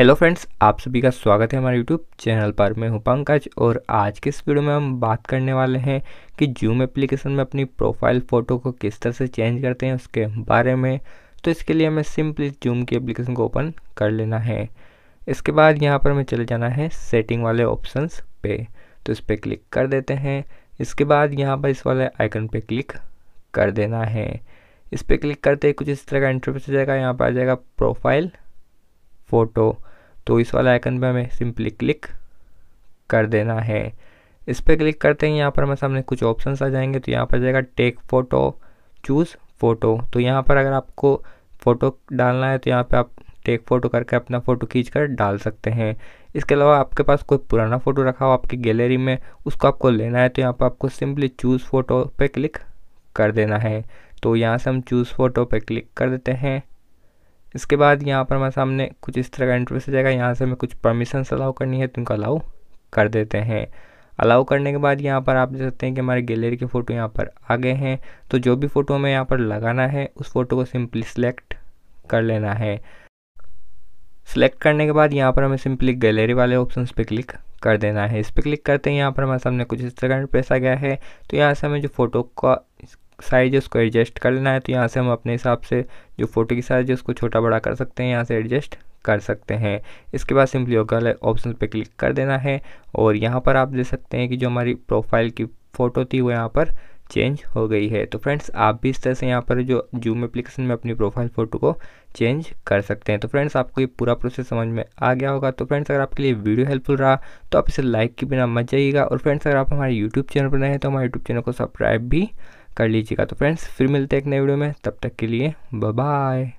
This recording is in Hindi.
हेलो फ्रेंड्स आप सभी का स्वागत है हमारे यूट्यूब चैनल पर मैं हूं पंकज और आज के इस वीडियो में हम बात करने वाले हैं कि जूम एप्लीकेशन में अपनी प्रोफाइल फ़ोटो को किस तरह से चेंज करते हैं उसके बारे में तो इसके लिए हमें सिंपली जूम की एप्लीकेशन को ओपन कर लेना है इसके बाद यहाँ पर हमें चले जाना है सेटिंग वाले ऑप्शन पे तो इस पर क्लिक कर देते हैं इसके बाद यहाँ पर इस वाले आइकन पर क्लिक कर देना है इस पर क्लिक करते ही कुछ इस तरह का इंटरव्यू आ जाएगा यहाँ पर आ जाएगा प्रोफाइल फ़ोटो तो इस वाला आइकन पे हमें सिंपली क्लिक कर देना है इस पर क्लिक करते ही यहाँ पर हमें सामने कुछ ऑप्शन आ जाएंगे तो यहाँ पर जाएगा टेक फ़ोटो चूज़ फ़ोटो तो यहाँ पर अगर आपको फ़ोटो डालना है तो यहाँ पर आप टेक फ़ोटो करके अपना फ़ोटो खींच कर डाल सकते हैं इसके अलावा आपके पास कोई पुराना फ़ोटो रखा हो आपकी गैलरी में उसको आपको लेना है तो यहाँ पर आपको सिंपली चूज़ फ़ोटो पे क्लिक कर देना है तो यहाँ से हम चूज़ फ़ोटो पे क्लिक कर देते हैं इसके बाद यहाँ पर हमारे सामने कुछ इस तरह का इंटरव्यू से जाएगा यहाँ से हमें कुछ परमिशन अलाउ करनी है तो उनको अलाउ कर देते हैं अलाउ करने के बाद यहाँ पर आप देख सकते हैं कि हमारे गैलरी के फ़ोटो यहाँ पर आ गए हैं तो जो भी फ़ोटो हमें यहाँ पर लगाना है उस फ़ोटो को सिंपली सिलेक्ट कर लेना है सिलेक्ट करने के बाद यहाँ पर हमें सिंपली गैलरी वाले ऑप्शन पर क्लिक कर देना है इस पर क्लिक करते हैं यहाँ पर हमारे सामने कुछ इस तरह का इंटरव्यू आ गया है तो यहाँ से हमें जो फ़ोटो का साइज उसको एडजस्ट कर लेना है तो यहाँ से हम अपने हिसाब से जो फ़ोटो की साइज है उसको छोटा बड़ा कर सकते हैं यहाँ से एडजस्ट कर सकते हैं इसके बाद सिंपली होकर ऑप्शन पर क्लिक कर देना है और यहाँ पर आप देख सकते हैं कि जो हमारी प्रोफाइल की फ़ोटो थी वो यहाँ पर चेंज हो गई है तो फ्रेंड्स आप भी इस तरह से यहाँ पर जो जूम एप्लीकेशन में अपनी प्रोफाइल फ़ोटो को चेंज कर सकते हैं तो फ्रेंड्स आपको ये पूरा प्रोसेस समझ में आ गया होगा तो फ्रेंड्स अगर आपके लिए वीडियो हेल्पफुल रहा तो आप इसे लाइक के बिना मत जाइएगा और फ्रेंड्स अगर आप हमारे यूट्यूब चैनल पर नए हैं तो हमारे यूट्यूब चैनल को सब्सक्राइब भी कर लीजिएगा तो फ्रेंड्स फिर मिलते हैं एक नए वीडियो में तब तक के लिए बाय